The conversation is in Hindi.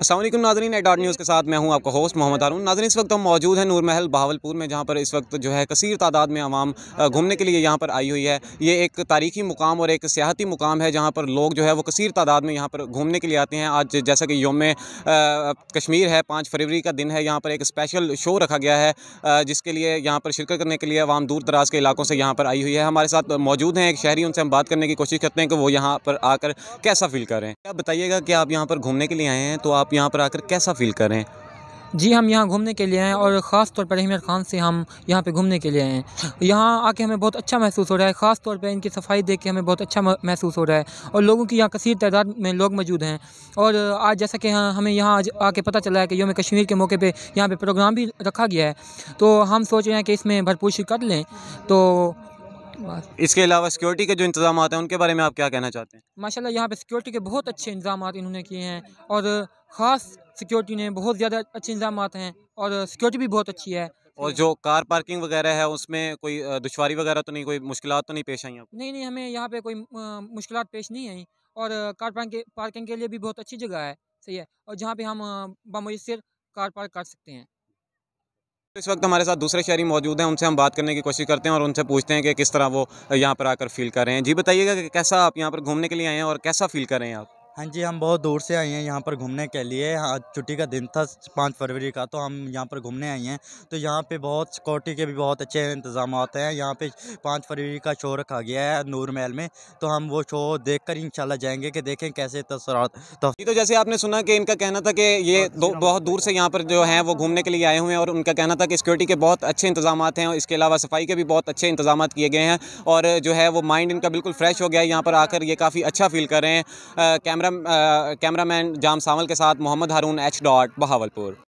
असल नाजरीन ए डॉट न्यूज़ के साथ मैं हूं आपका होस्ट मोहम्मद आरून नाजरीन इस वक्त हम मौजूद हैं नूर महल बहावलपुर में जहां पर इस वक्त जो है कसर तादाद में आवाम घूमने के लिए यहां पर आई हुई है ये एक तारीखी मुकाम और एक सियाती मुकाम है जहां पर लोग जो है वो कसर तादाद में यहाँ पर घूमने के लिए आते हैं आज जैसा कि योम कश्मीर है पाँच फरवरी का दिन है यहाँ पर एक स्पेशल शो रखा गया है जिसके लिए यहाँ पर शिरकत करने के लिए आवाम दूर दराज के इलाकों से यहाँ पर आई हुई है हमारे साथ मौजूद हैं एक शहरी उनसे हम बात करने की कोशिश करते हैं कि वो यहाँ पर आकर कैसा फील करें आप बताइएगा कि आप यहाँ पर घूमने के लिए आए हैं तो आप आप यहाँ पर आकर कैसा फील कर रहे हैं जी हम यहाँ घूमने के लिए आए हैं और ख़ास तौर पर अहमियत ख़ान से हम यहाँ पे घूमने के लिए आए हैं यहाँ आके हमें बहुत अच्छा महसूस हो रहा है ख़ास तौर पर इनकी सफाई देख के हमें बहुत अच्छा महसूस हो रहा है और लोगों की यहाँ कसीर तादाद में लोग मौजूद हैं और आज जैसा कि हाँ, हमें यहाँ आज आके पता चला है कि योम कश्मीर के मौके पर यहाँ पर प्रोग्राम भी रखा गया है तो हम सोच रहे हैं कि इसमें भरपूर शिरकत लें तो इसके अलावा सिक्योरिटी के जो इंतजाम आते हैं उनके बारे में आप क्या कहना चाहते हैं माशाल्लाह यहाँ पे सिक्योरिटी के बहुत अच्छे इंतजाम इन्होंने किए हैं और ख़ास सिक्योरिटी ने बहुत ज़्यादा अच्छे इंतजाम हैं और सिक्योरिटी भी बहुत अच्छी है और जो कार पार्किंग वगैरह है उसमें कोई दुशारी वगैरह तो नहीं कोई मुश्किल तो नहीं पेश आई नहीं नहीं हमें यहाँ पे कोई मुश्किल पेश नहीं आई और कार पार्किंग के लिए भी बहुत अच्छी जगह है सही है और जहाँ पे हम बामसर कार पार्क कर सकते हैं इस वक्त हमारे साथ दूसरे शहरी मौजूद हैं उनसे हम बात करने की कोशिश करते हैं और उनसे पूछते हैं कि किस तरह वो यहाँ पर आकर फील कर रहे हैं जी बताइएगा कि कैसा आप यहाँ पर घूमने के लिए आए हैं और कैसा फील कर रहे हैं आप हाँ जी हम बहुत दूर से आए हैं यहाँ पर घूमने के लिए आज छुट्टी का दिन था पाँच फरवरी का तो हम यहाँ पर घूमने आए हैं तो यहाँ पे बहुत सिक्योरिटी के भी बहुत अच्छे इंतजाम हैं यहाँ पे पाँच फरवरी का शो रखा गया है नूर महल में तो हम वो शो देख कर इंशाल्लाह जाएंगे कि देखें कैसे तसरात तो, तो जैसे आपने सुना कि इनका कहना था कि ये बहुत दूर से यहाँ पर जो है वो घूमने के लिए आए हुए हैं और उनका कहना था कि सिक्योरिटी के बहुत अच्छे इंतजाम हैं और इसके अलावा सफाई के भी बहुत अच्छे इंतजाम किए गए हैं और जो है वो माइंड इनका बिल्कुल फ्रेश हो गया है यहाँ पर आकर ये काफ़ी अच्छा फील कर रहे हैं कैमरा कैमरा कैमरामैन जाम सावल के साथ मोहम्मद हारून एच डॉट बहावलपुर